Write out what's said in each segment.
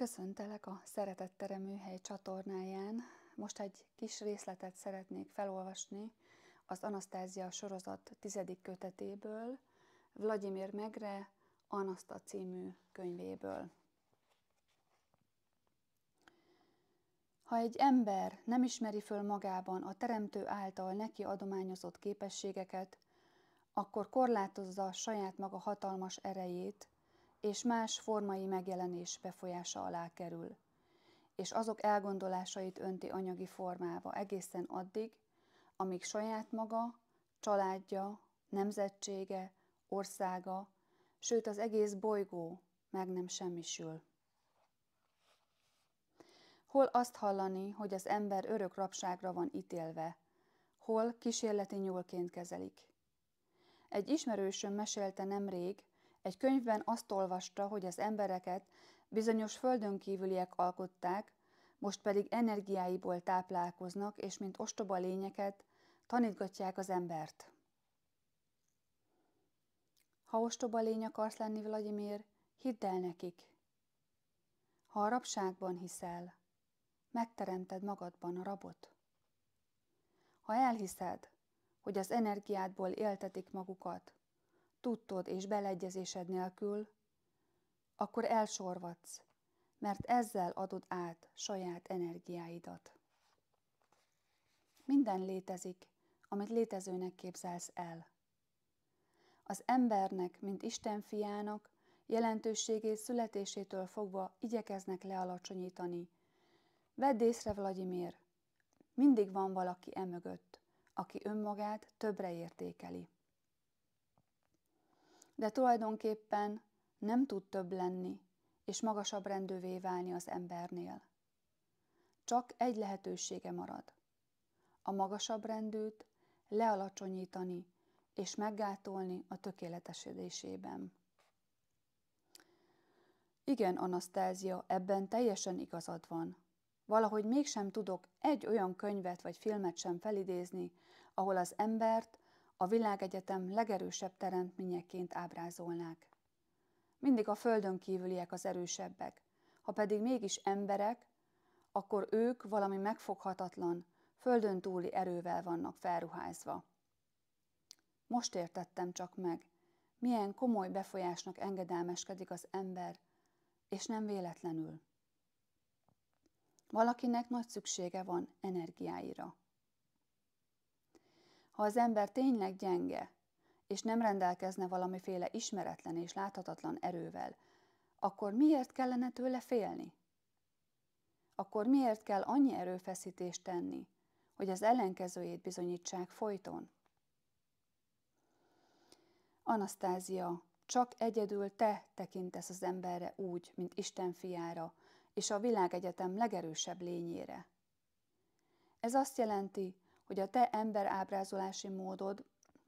Köszöntelek a Szeretettere műhely csatornáján. Most egy kis részletet szeretnék felolvasni az Anasztázia sorozat tizedik kötetéből, Vladimir Megre Anaszta című könyvéből. Ha egy ember nem ismeri föl magában a teremtő által neki adományozott képességeket, akkor korlátozza saját maga hatalmas erejét – és más formai megjelenés befolyása alá kerül, és azok elgondolásait önti anyagi formába egészen addig, amíg saját maga, családja, nemzetsége, országa, sőt az egész bolygó meg nem semmisül. Hol azt hallani, hogy az ember örök rabságra van ítélve, hol kísérleti nyúlként kezelik. Egy ismerősöm mesélte nemrég, egy könyvben azt olvasta, hogy az embereket bizonyos földön kívüliek alkották, most pedig energiáiból táplálkoznak, és mint ostoba lényeket tanítgatják az embert. Ha ostoba lény akarsz lenni, Vladimir, hidd el nekik. Ha a rabságban hiszel, megteremted magadban a rabot. Ha elhiszed, hogy az energiádból éltetik magukat, tudtod és beleegyezésed nélkül, akkor elsorvadsz, mert ezzel adod át saját energiáidat. Minden létezik, amit létezőnek képzelsz el. Az embernek, mint Isten fiának, jelentőségét születésétől fogva igyekeznek lealacsonyítani. Vedd észre, Vladimir, mindig van valaki emögött, aki önmagát többre értékeli de tulajdonképpen nem tud több lenni és magasabb rendővé válni az embernél. Csak egy lehetősége marad. A magasabb rendűt lealacsonyítani és meggátolni a tökéletesedésében. Igen, Anasztázia, ebben teljesen igazad van. Valahogy mégsem tudok egy olyan könyvet vagy filmet sem felidézni, ahol az embert a világegyetem legerősebb teremtményeként ábrázolnák. Mindig a földön kívüliek az erősebbek, ha pedig mégis emberek, akkor ők valami megfoghatatlan, földön túli erővel vannak felruházva. Most értettem csak meg, milyen komoly befolyásnak engedelmeskedik az ember, és nem véletlenül. Valakinek nagy szüksége van energiáira. Ha az ember tényleg gyenge, és nem rendelkezne valamiféle ismeretlen és láthatatlan erővel, akkor miért kellene tőle félni? Akkor miért kell annyi erőfeszítést tenni, hogy az ellenkezőjét bizonyítsák folyton? Anasztázia, csak egyedül te tekintesz az emberre úgy, mint Isten fiára, és a világegyetem legerősebb lényére. Ez azt jelenti, hogy a te emberábrázolási módod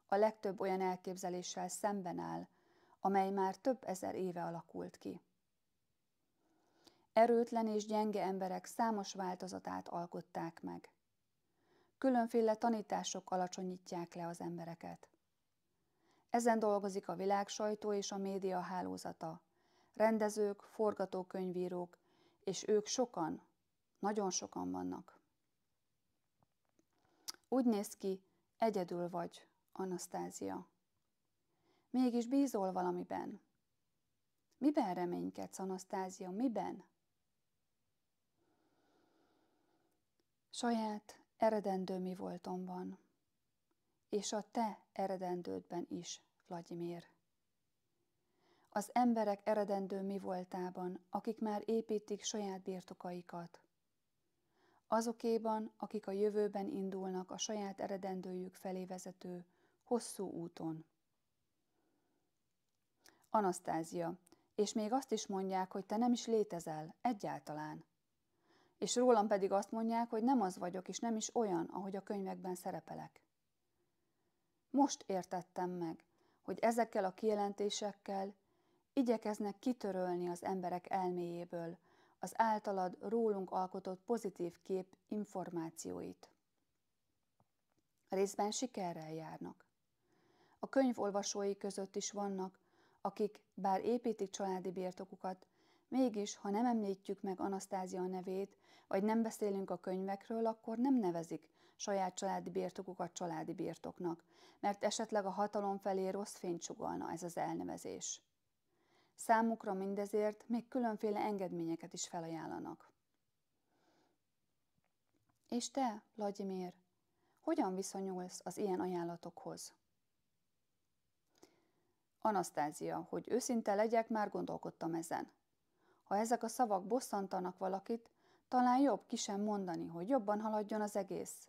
a legtöbb olyan elképzeléssel szemben áll, amely már több ezer éve alakult ki. Erőtlen és gyenge emberek számos változatát alkották meg. Különféle tanítások alacsonyítják le az embereket. Ezen dolgozik a világ sajtó és a média hálózata, rendezők, forgatókönyvírók, és ők sokan, nagyon sokan vannak. Úgy néz ki, egyedül vagy, Anasztázia. Mégis bízol valamiben. Miben reménykedsz, Anasztázia, miben? Saját eredendő mi voltomban, és a te eredendődben is, Vladimir. Az emberek eredendő mi voltában, akik már építik saját birtokaikat, azokéban, akik a jövőben indulnak a saját eredendőjük felé vezető, hosszú úton. Anasztázia, és még azt is mondják, hogy te nem is létezel, egyáltalán. És rólam pedig azt mondják, hogy nem az vagyok, és nem is olyan, ahogy a könyvekben szerepelek. Most értettem meg, hogy ezekkel a kijelentésekkel igyekeznek kitörölni az emberek elméjéből az általad rólunk alkotott pozitív kép információit. Részben sikerrel járnak. A könyvolvasói között is vannak, akik bár építik családi birtokukat, mégis, ha nem említjük meg Anasztázia nevét, vagy nem beszélünk a könyvekről, akkor nem nevezik saját családi birtokukat családi birtoknak, mert esetleg a hatalom felé rossz fényt sugalna ez az elnevezés. Számukra mindezért még különféle engedményeket is felajánlanak. És te, Vladimir, hogyan viszonyulsz az ilyen ajánlatokhoz? Anasztázia, hogy őszinte legyek, már gondolkodtam ezen. Ha ezek a szavak bosszantanak valakit, talán jobb ki sem mondani, hogy jobban haladjon az egész.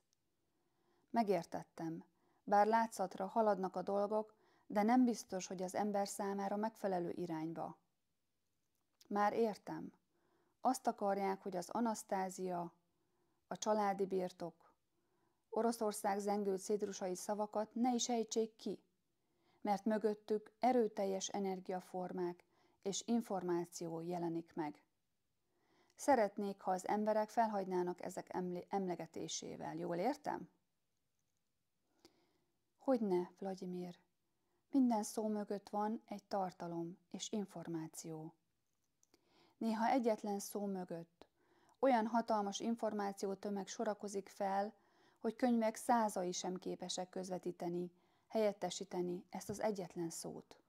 Megértettem. Bár látszatra haladnak a dolgok, de nem biztos, hogy az ember számára megfelelő irányba. Már értem. Azt akarják, hogy az anasztázia, a családi birtok, Oroszország zengő cédrusai szavakat ne is ejtsék ki, mert mögöttük erőteljes energiaformák és információ jelenik meg. Szeretnék, ha az emberek felhagynának ezek emlegetésével, jól értem? Hogy ne, Vladimir, minden szó mögött van egy tartalom és információ. Néha egyetlen szó mögött olyan hatalmas tömeg sorakozik fel, hogy könyvek százai sem képesek közvetíteni, helyettesíteni ezt az egyetlen szót.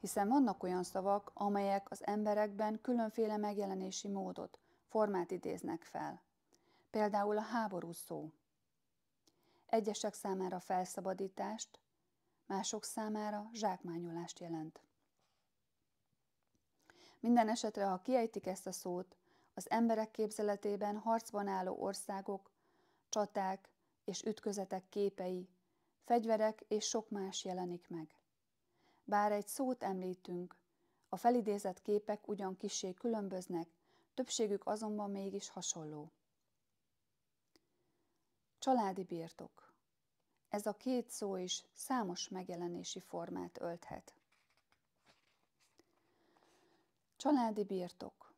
Hiszen vannak olyan szavak, amelyek az emberekben különféle megjelenési módot, formát idéznek fel. Például a háború szó egyesek számára felszabadítást, mások számára zsákmányolást jelent. Minden esetre, ha kiejtik ezt a szót, az emberek képzeletében harcban álló országok, csaták és ütközetek képei, fegyverek és sok más jelenik meg. Bár egy szót említünk, a felidézett képek ugyan kissé különböznek, többségük azonban mégis hasonló. Családi birtok. Ez a két szó is számos megjelenési formát ölthet. Családi birtok.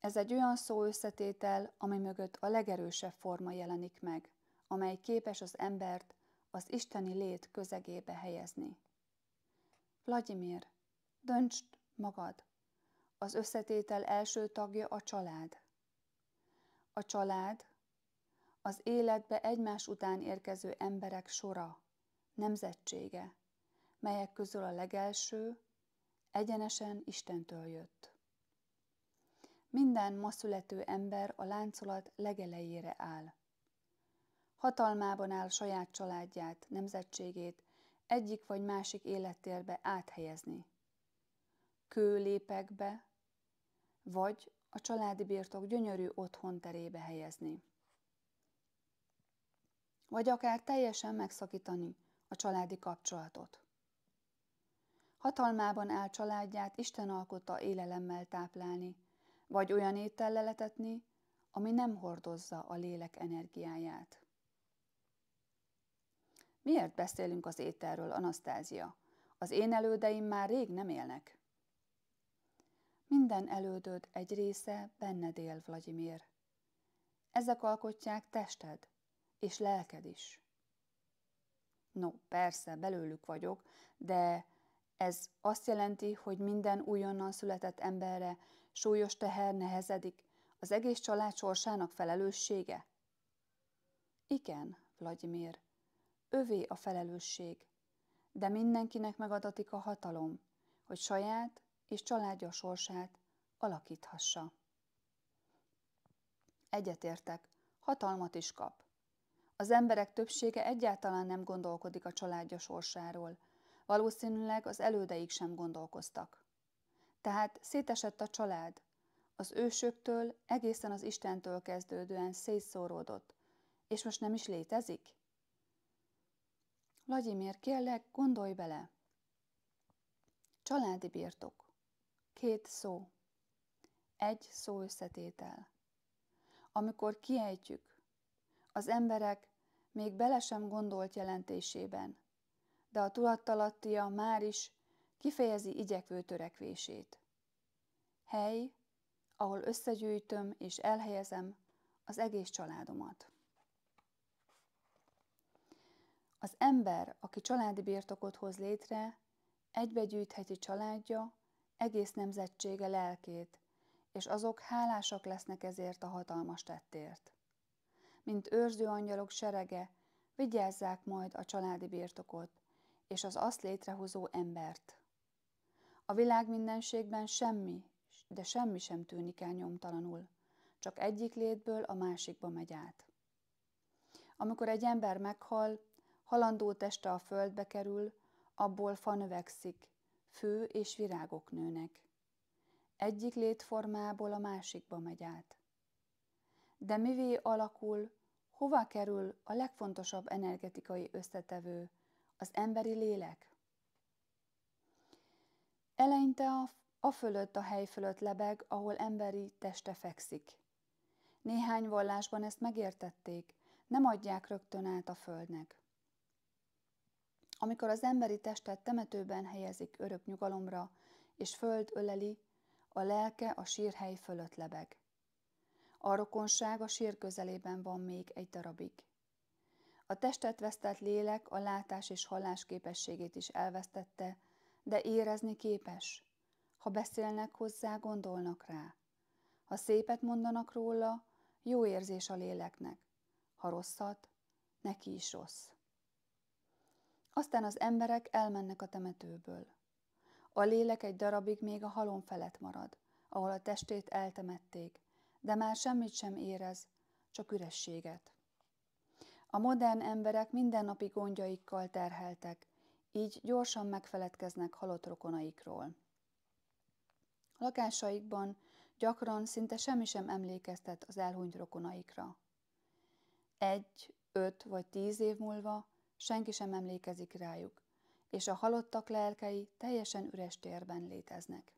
Ez egy olyan szó összetétel, amely mögött a legerősebb forma jelenik meg, amely képes az embert az isteni lét közegébe helyezni. Vladimir, döntsd magad! Az összetétel első tagja a család. A család az életbe egymás után érkező emberek sora, nemzetsége, melyek közül a legelső egyenesen Istentől jött. Minden ma születő ember a láncolat legelejére áll. Hatalmában áll saját családját, nemzetségét egyik vagy másik élettérbe áthelyezni. lépekbe, vagy a családi birtok gyönyörű otthon terébe helyezni vagy akár teljesen megszakítani a családi kapcsolatot. Hatalmában áll családját Isten alkotta élelemmel táplálni, vagy olyan étellel letetni, ami nem hordozza a lélek energiáját. Miért beszélünk az ételről, Anasztázia? Az én elődeim már rég nem élnek. Minden elődöd egy része benned él, Vladimir. Ezek alkotják tested, és lelked is. No, persze, belőlük vagyok, de ez azt jelenti, hogy minden újonnan született emberre súlyos teher nehezedik, az egész család sorsának felelőssége? Igen, Vladimir, övé a felelősség, de mindenkinek megadatik a hatalom, hogy saját és családja sorsát alakíthassa. Egyetértek, hatalmat is kap. Az emberek többsége egyáltalán nem gondolkodik a családja sorsáról. Valószínűleg az elődeik sem gondolkoztak. Tehát szétesett a család. Az ősöktől egészen az Istentől kezdődően szétszóródott. És most nem is létezik? Vladimir, kérlek, gondolj bele! Családi birtok. Két szó. Egy szó összetétel. Amikor kiejtjük, az emberek még bele sem gondolt jelentésében, de a tudattalattia már is kifejezi igyekvő törekvését. Hely, ahol összegyűjtöm és elhelyezem az egész családomat. Az ember, aki családi birtokot hoz létre, egybegyűjtheti családja, egész nemzetsége lelkét, és azok hálásak lesznek ezért a hatalmas tettért mint őrző angyalok serege, vigyázzák majd a családi birtokot, és az azt létrehozó embert. A világ mindenségben semmi, de semmi sem tűnik el nyomtalanul, csak egyik létből a másikba megy át. Amikor egy ember meghal, halandó teste a földbe kerül, abból fa növekszik, fő és virágok nőnek. Egyik létformából a másikba megy át de mivé alakul, hova kerül a legfontosabb energetikai összetevő, az emberi lélek? Eleinte a, a fölött a hely fölött lebeg, ahol emberi teste fekszik. Néhány vallásban ezt megértették, nem adják rögtön át a földnek. Amikor az emberi testet temetőben helyezik örök nyugalomra, és föld öleli, a lelke a sírhely fölött lebeg. A rokonság a sír közelében van még egy darabig. A testet vesztett lélek a látás és hallás képességét is elvesztette, de érezni képes. Ha beszélnek hozzá, gondolnak rá. Ha szépet mondanak róla, jó érzés a léleknek. Ha rosszat, neki is rossz. Aztán az emberek elmennek a temetőből. A lélek egy darabig még a halom felett marad, ahol a testét eltemették, de már semmit sem érez, csak ürességet. A modern emberek mindennapi gondjaikkal terheltek, így gyorsan megfeledkeznek halott rokonaikról. Lakásaikban gyakran szinte semmi sem emlékeztet az elhunyt rokonaikra. Egy, öt vagy tíz év múlva senki sem emlékezik rájuk, és a halottak lelkei teljesen üres térben léteznek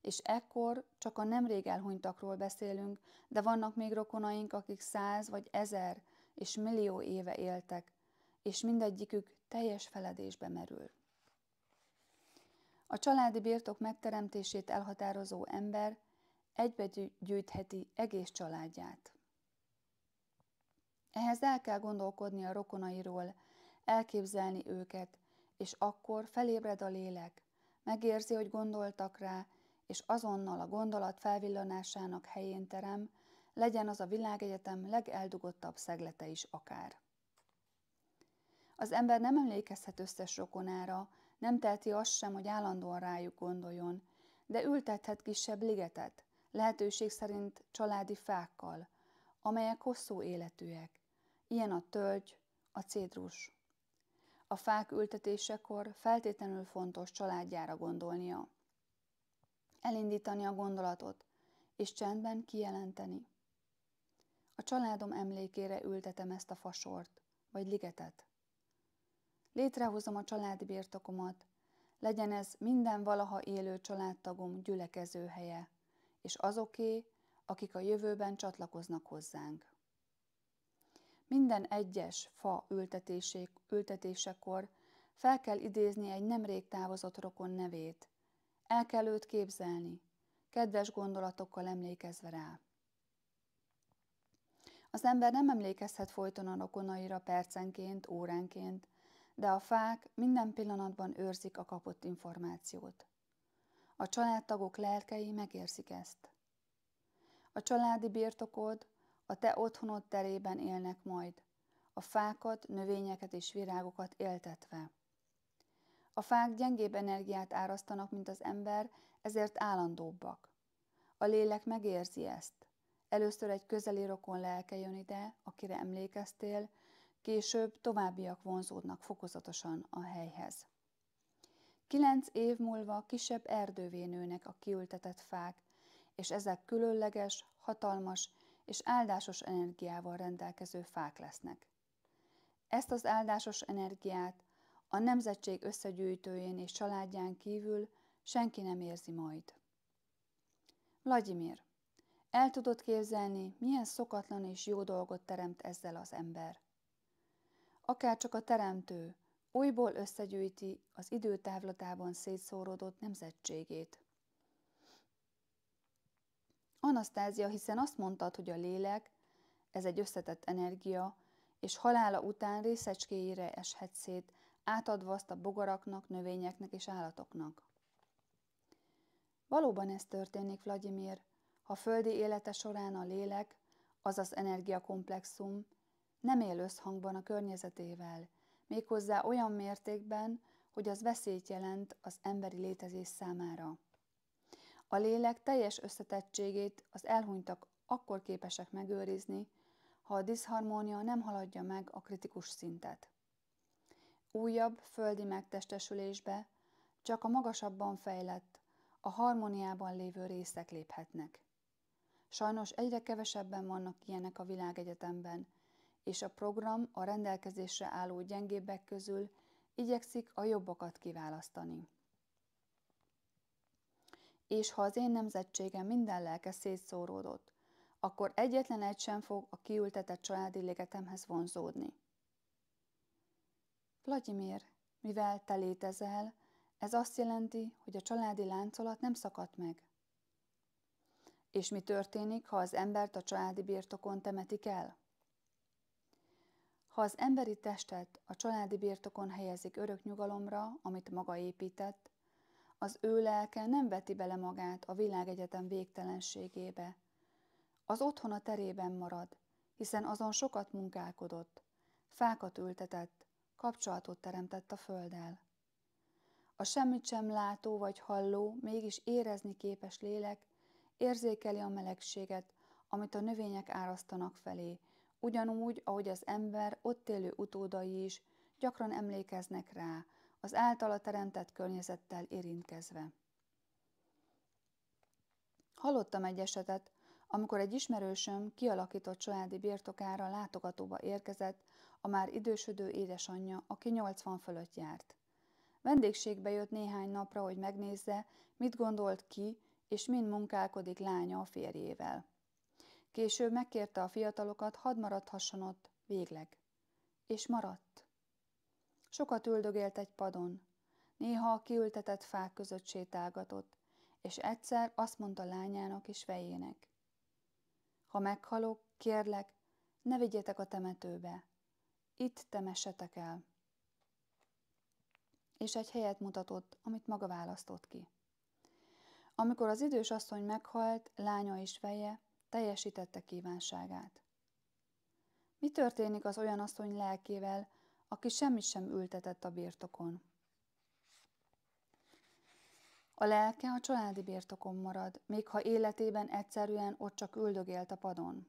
és ekkor csak a nemrég elhunytakról beszélünk, de vannak még rokonaink, akik száz vagy ezer és millió éve éltek, és mindegyikük teljes feledésbe merül. A családi birtok megteremtését elhatározó ember egybe gyűjtheti egész családját. Ehhez el kell gondolkodni a rokonairól, elképzelni őket, és akkor felébred a lélek, megérzi, hogy gondoltak rá, és azonnal a gondolat felvillanásának helyén terem, legyen az a világegyetem legeldugottabb szeglete is akár. Az ember nem emlékezhet összes rokonára, nem teheti azt sem, hogy állandóan rájuk gondoljon, de ültethet kisebb ligetet, lehetőség szerint családi fákkal, amelyek hosszú életűek. Ilyen a tölgy, a cédrus. A fák ültetésekor feltétlenül fontos családjára gondolnia elindítani a gondolatot, és csendben kijelenteni. A családom emlékére ültetem ezt a fasort, vagy ligetet. Létrehozom a családi birtokomat, legyen ez minden valaha élő családtagom gyülekező helye, és azoké, akik a jövőben csatlakoznak hozzánk. Minden egyes fa ültetésekor fel kell idézni egy nemrég távozott rokon nevét, el kell őt képzelni, kedves gondolatokkal emlékezve rá. Az ember nem emlékezhet folyton a rokonaira percenként, óránként, de a fák minden pillanatban őrzik a kapott információt. A családtagok lelkei megérzik ezt. A családi birtokod, a te otthonod terében élnek majd, a fákat, növényeket és virágokat éltetve. A fák gyengébb energiát árasztanak, mint az ember, ezért állandóbbak. A lélek megérzi ezt. Először egy közeli rokon lelke jön ide, akire emlékeztél, később továbbiak vonzódnak fokozatosan a helyhez. Kilenc év múlva kisebb erdővé nőnek a kiültetett fák, és ezek különleges, hatalmas és áldásos energiával rendelkező fák lesznek. Ezt az áldásos energiát a nemzetség összegyűjtőjén és családján kívül senki nem érzi majd. Vladimir, el tudod képzelni, milyen szokatlan és jó dolgot teremt ezzel az ember. Akár csak a teremtő újból összegyűjti az időtávlatában szétszóródott nemzetségét. Anasztázia, hiszen azt mondtad, hogy a lélek, ez egy összetett energia, és halála után részecskéire eshet szét átadva azt a bogaraknak, növényeknek és állatoknak. Valóban ez történik, Vladimir, ha földi élete során a lélek, azaz energiakomplexum, nem él összhangban a környezetével, méghozzá olyan mértékben, hogy az veszélyt jelent az emberi létezés számára. A lélek teljes összetettségét az elhunytak akkor képesek megőrizni, ha a diszharmónia nem haladja meg a kritikus szintet. Újabb földi megtestesülésbe csak a magasabban fejlett, a harmóniában lévő részek léphetnek. Sajnos egyre kevesebben vannak ilyenek a világegyetemben, és a program a rendelkezésre álló gyengébbek közül igyekszik a jobbakat kiválasztani. És ha az én nemzetségem minden lelke szétszóródott, akkor egyetlen egy sem fog a kiültetett családi légetemhez vonzódni. Vladimir, mivel te létezel, ez azt jelenti, hogy a családi láncolat nem szakadt meg. És mi történik, ha az embert a családi birtokon temetik el? Ha az emberi testet a családi birtokon helyezik örök nyugalomra, amit maga épített, az ő lelke nem veti bele magát a világegyetem végtelenségébe. Az otthona terében marad, hiszen azon sokat munkálkodott, fákat ültetett, kapcsolatot teremtett a földdel. A semmit sem látó vagy halló, mégis érezni képes lélek érzékeli a melegséget, amit a növények árasztanak felé, ugyanúgy, ahogy az ember ott élő utódai is gyakran emlékeznek rá, az általa teremtett környezettel érintkezve. Hallottam egy esetet, amikor egy ismerősöm kialakított családi birtokára látogatóba érkezett a már idősödő édesanyja, aki 80 fölött járt. Vendégségbe jött néhány napra, hogy megnézze, mit gondolt ki, és mind munkálkodik lánya a férjével. Később megkérte a fiatalokat, hadd maradhasson ott, végleg. És maradt. Sokat üldögélt egy padon, néha a kiültetett fák között sétálgatott, és egyszer azt mondta lányának és fejének. Ha meghalok, kérlek, ne vigyetek a temetőbe, itt temessetek el. És egy helyet mutatott, amit maga választott ki. Amikor az idős asszony meghalt, lánya és veje teljesítette kívánságát. Mi történik az olyan asszony lelkével, aki semmit sem ültetett a birtokon? A lelke a családi birtokon marad, még ha életében egyszerűen ott csak üldögélt a padon.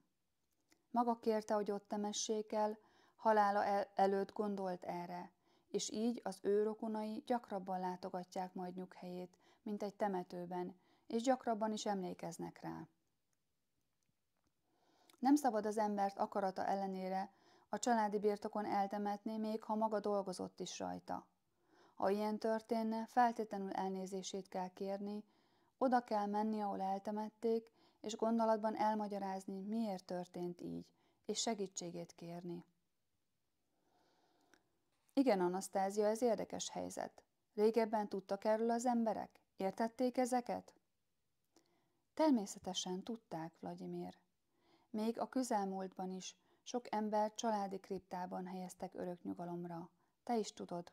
Maga kérte, hogy ott temessék el, Halála el- előtt gondolt erre, és így az ő rokonai gyakrabban látogatják majd nyughelyét, mint egy temetőben, és gyakrabban is emlékeznek rá. Nem szabad az embert akarata ellenére a családi birtokon eltemetni, még ha maga dolgozott is rajta. Ha ilyen történne, feltétlenül elnézését kell kérni, oda kell menni, ahol eltemették, és gondolatban elmagyarázni, miért történt így, és segítségét kérni. Igen, Anasztázia, ez érdekes helyzet. Régebben tudtak erről az emberek? Értették ezeket? Természetesen tudták, Vladimir. Még a közelmúltban is sok ember családi kriptában helyeztek örök nyugalomra. Te is tudod.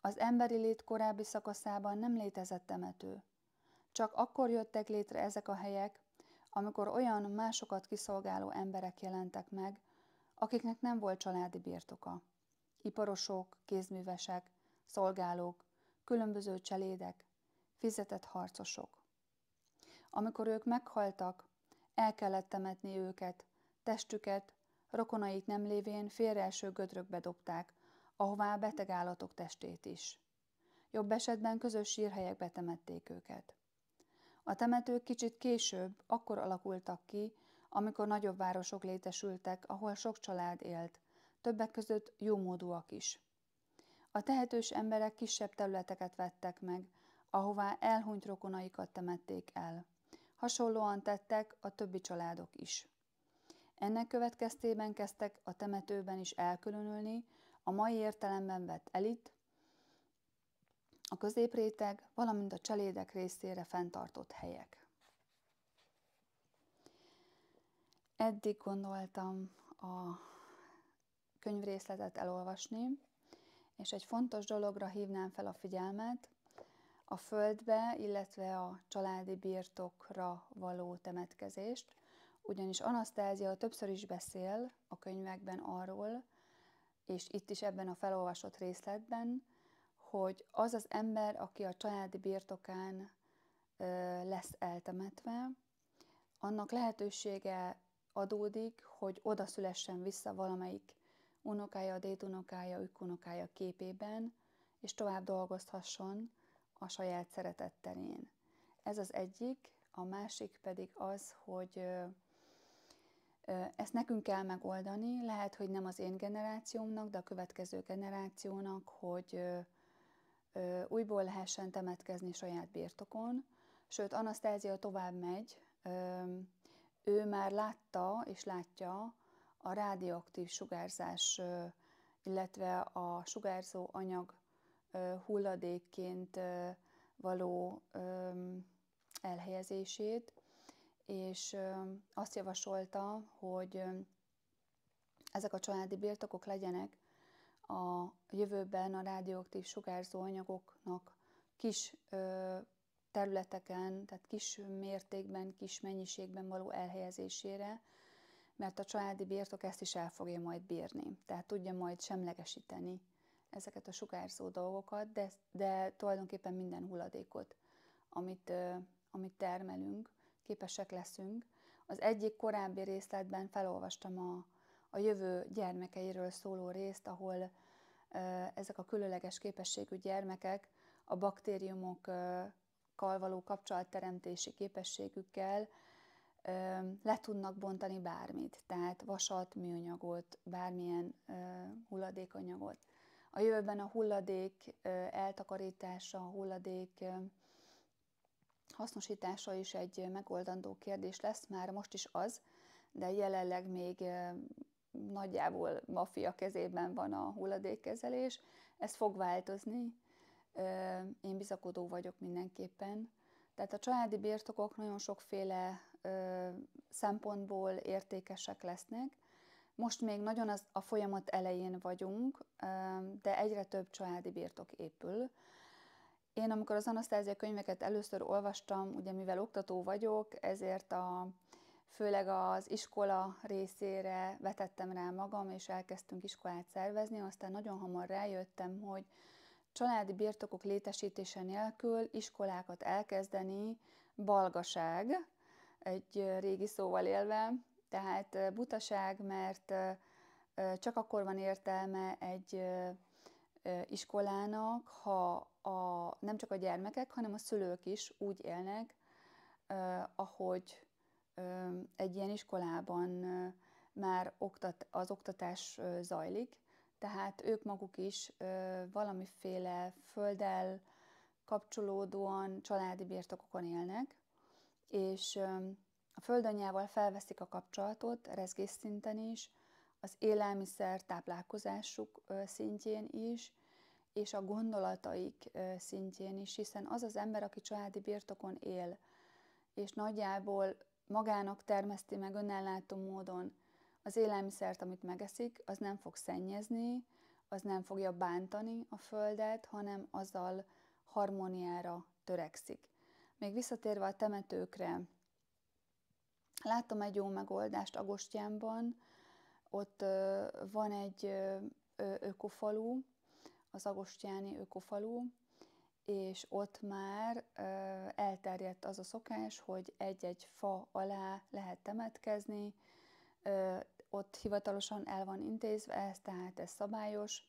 Az emberi lét korábbi szakaszában nem létezett temető. Csak akkor jöttek létre ezek a helyek, amikor olyan másokat kiszolgáló emberek jelentek meg, akiknek nem volt családi birtoka iparosok, kézművesek, szolgálók, különböző cselédek, fizetett harcosok. Amikor ők meghaltak, el kellett temetni őket, testüket, rokonaik nem lévén félreeső gödrökbe dobták, ahová beteg állatok testét is. Jobb esetben közös sírhelyekbe temették őket. A temetők kicsit később, akkor alakultak ki, amikor nagyobb városok létesültek, ahol sok család élt, többek között jómódúak is. A tehetős emberek kisebb területeket vettek meg, ahová elhunyt rokonaikat temették el. Hasonlóan tettek a többi családok is. Ennek következtében kezdtek a temetőben is elkülönülni, a mai értelemben vett elit, a középréteg, valamint a cselédek részére fenntartott helyek. Eddig gondoltam a könyvrészletet elolvasni, és egy fontos dologra hívnám fel a figyelmet, a földbe, illetve a családi birtokra való temetkezést, ugyanis Anasztázia többször is beszél a könyvekben arról, és itt is ebben a felolvasott részletben, hogy az az ember, aki a családi birtokán ö, lesz eltemetve, annak lehetősége adódik, hogy oda szülessen vissza valamelyik unokája, dédunokája, ükunokája képében, és tovább dolgozhasson a saját szeretetterén. Ez az egyik, a másik pedig az, hogy ezt nekünk kell megoldani, lehet, hogy nem az én generációmnak, de a következő generációnak, hogy újból lehessen temetkezni saját birtokon. Sőt, Anasztázia tovább megy, ő már látta és látja, a rádióaktív sugárzás, illetve a sugárzó anyag hulladékként való elhelyezését, és azt javasolta, hogy ezek a családi birtokok legyenek a jövőben a rádióaktív sugárzó anyagoknak kis területeken, tehát kis mértékben, kis mennyiségben való elhelyezésére, mert a családi birtok ezt is el fogja majd bírni, tehát tudja majd semlegesíteni ezeket a sugárzó dolgokat, de, de tulajdonképpen minden hulladékot, amit, amit termelünk, képesek leszünk. Az egyik korábbi részletben felolvastam a, a jövő gyermekeiről szóló részt, ahol ezek a különleges képességű gyermekek a baktériumokkal való kapcsolatteremtési képességükkel le tudnak bontani bármit, tehát vasat, műanyagot, bármilyen hulladékanyagot. A jövőben a hulladék eltakarítása, a hulladék hasznosítása is egy megoldandó kérdés lesz, már most is az, de jelenleg még nagyjából maffia kezében van a hulladékkezelés. Ez fog változni, én bizakodó vagyok mindenképpen. Tehát a családi birtokok nagyon sokféle szempontból értékesek lesznek. Most még nagyon az, a folyamat elején vagyunk, de egyre több családi birtok épül. Én amikor az Anasztázia könyveket először olvastam, ugye mivel oktató vagyok, ezért a, főleg az iskola részére vetettem rá magam, és elkezdtünk iskolát szervezni, aztán nagyon hamar rájöttem, hogy családi birtokok létesítése nélkül iskolákat elkezdeni balgaság, egy régi szóval élve, tehát butaság, mert csak akkor van értelme egy iskolának, ha a, nem csak a gyermekek, hanem a szülők is úgy élnek, ahogy egy ilyen iskolában már oktat, az oktatás zajlik, tehát ők maguk is valamiféle földel kapcsolódóan családi birtokokon élnek, és a földanyával felveszik a kapcsolatot rezgés szinten is, az élelmiszer táplálkozásuk szintjén is, és a gondolataik szintjén is, hiszen az az ember, aki családi birtokon él, és nagyjából magának termeszti meg önellátó módon az élelmiszert, amit megeszik, az nem fog szennyezni, az nem fogja bántani a földet, hanem azzal harmóniára törekszik. Még visszatérve a temetőkre, láttam egy jó megoldást Agostyánban, ott van egy ökofalú, az Agostyáni ökofalú, és ott már elterjedt az a szokás, hogy egy-egy fa alá lehet temetkezni, ott hivatalosan el van intézve ez, tehát ez szabályos,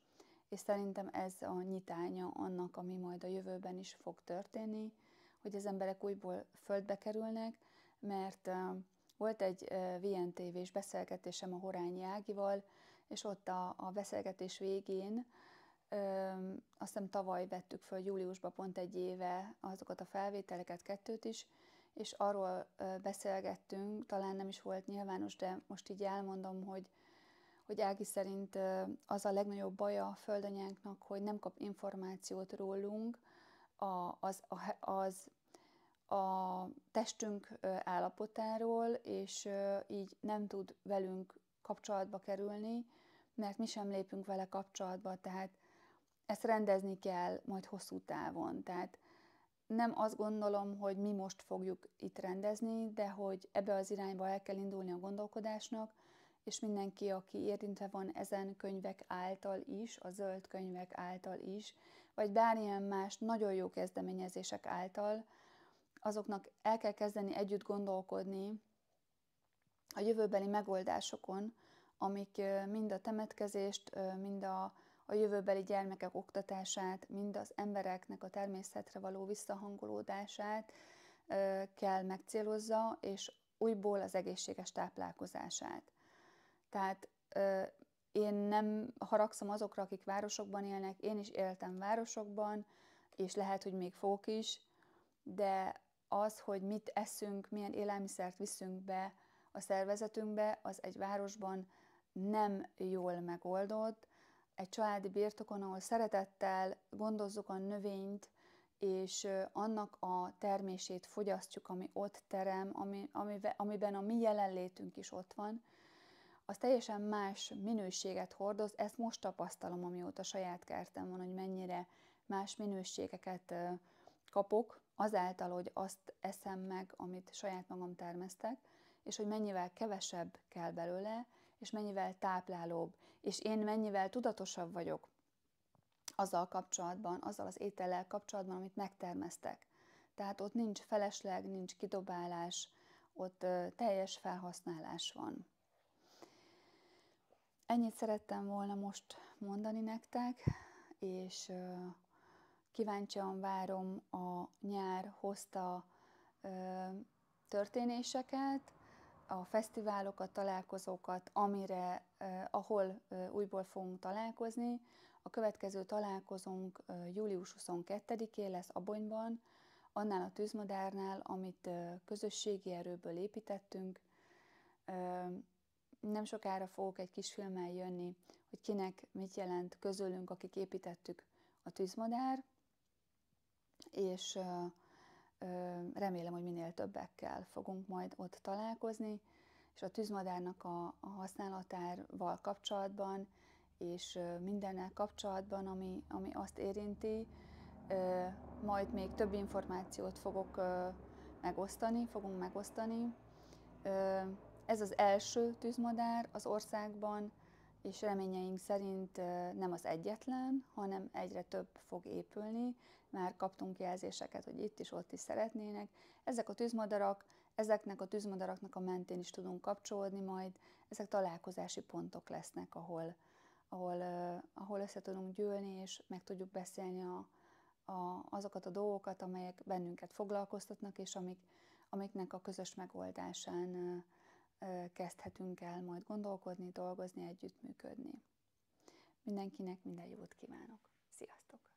és szerintem ez a nyitánya annak, ami majd a jövőben is fog történni, hogy az emberek újból földbe kerülnek, mert volt egy VNTV-s beszélgetésem a Horányi Ágival, és ott a, a beszélgetés végén, ö, azt hiszem tavaly vettük föl júliusban pont egy éve azokat a felvételeket, kettőt is, és arról ö, beszélgettünk, talán nem is volt nyilvános, de most így elmondom, hogy, hogy Ági szerint az a legnagyobb baja a földanyánknak, hogy nem kap információt rólunk, a, az, a, az a testünk állapotáról, és így nem tud velünk kapcsolatba kerülni, mert mi sem lépünk vele kapcsolatba, tehát ezt rendezni kell majd hosszú távon. Tehát nem azt gondolom, hogy mi most fogjuk itt rendezni, de hogy ebbe az irányba el kell indulni a gondolkodásnak, és mindenki, aki érintve van ezen könyvek által is, a zöld könyvek által is, vagy bármilyen más nagyon jó kezdeményezések által, azoknak el kell kezdeni együtt gondolkodni a jövőbeli megoldásokon, amik mind a temetkezést, mind a, a jövőbeli gyermekek oktatását, mind az embereknek a természetre való visszahangolódását kell megcélozza, és újból az egészséges táplálkozását. Tehát én nem haragszom azokra, akik városokban élnek, én is éltem városokban, és lehet, hogy még fogok is, de az, hogy mit eszünk, milyen élelmiszert viszünk be a szervezetünkbe, az egy városban nem jól megoldott. Egy családi birtokon, ahol szeretettel gondozzuk a növényt, és annak a termését fogyasztjuk, ami ott terem, ami, amiben a mi jelenlétünk is ott van, az teljesen más minőséget hordoz, ezt most tapasztalom, amióta saját kertem van, hogy mennyire más minőségeket kapok, azáltal, hogy azt eszem meg, amit saját magam termesztek, és hogy mennyivel kevesebb kell belőle, és mennyivel táplálóbb, és én mennyivel tudatosabb vagyok azzal kapcsolatban, azzal az étellel kapcsolatban, amit megtermesztek. Tehát ott nincs felesleg, nincs kidobálás, ott teljes felhasználás van. Ennyit szerettem volna most mondani nektek, és kíváncsian várom a nyár hozta történéseket, a fesztiválokat, találkozókat, amire, ahol újból fogunk találkozni. A következő találkozónk július 22-én lesz Abonyban, annál a tűzmadárnál, amit közösségi erőből építettünk nem sokára fogok egy kis filmmel jönni, hogy kinek mit jelent közülünk, akik építettük a tűzmadár, és ö, ö, remélem, hogy minél többekkel fogunk majd ott találkozni, és a tűzmadárnak a, a használatával kapcsolatban, és mindennel kapcsolatban, ami, ami azt érinti, ö, majd még több információt fogok megosztani, fogunk megosztani ez az első tűzmadár az országban, és reményeink szerint nem az egyetlen, hanem egyre több fog épülni. Már kaptunk jelzéseket, hogy itt is, ott is szeretnének. Ezek a tűzmadarak, ezeknek a tűzmadaraknak a mentén is tudunk kapcsolódni majd. Ezek találkozási pontok lesznek, ahol, ahol, ahol össze tudunk gyűlni, és meg tudjuk beszélni a, a, azokat a dolgokat, amelyek bennünket foglalkoztatnak, és amik, amiknek a közös megoldásán kezdhetünk el majd gondolkodni, dolgozni, együttműködni. Mindenkinek minden jót kívánok. Sziasztok!